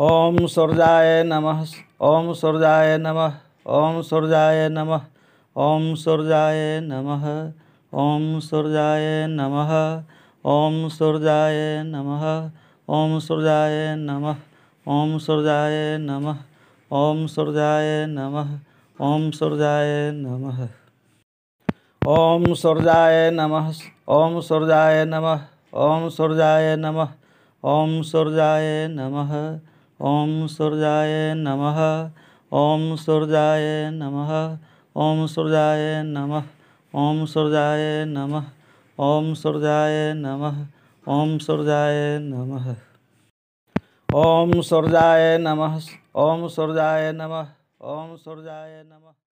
ओम सूर्याय नमः ओम सूर्याय नमः ओम सूर्याय नमः ओम सूर्याय नमः ओम सूर्याय नमः ओम सूर्याय नमः ओम सूर्याय नमः ओम सूर्याय नमः ओम सूर्याय नमः ओम सूर्याय नमः ओम सूर्याय नमः ओम सूर्याय नमः ओम सूर्याय नमः ओम सूर्याय नमः ॐ सूर्याय नमः ॐ सूर्याय नमः ॐ सूर्याय नमः ॐ सूर्याय नमः ॐ सूर्याय नमः ॐ सूर्याय नमः ॐ सूर्याय नमः ॐ सूर्याय नमः ॐ सूर्याय नमः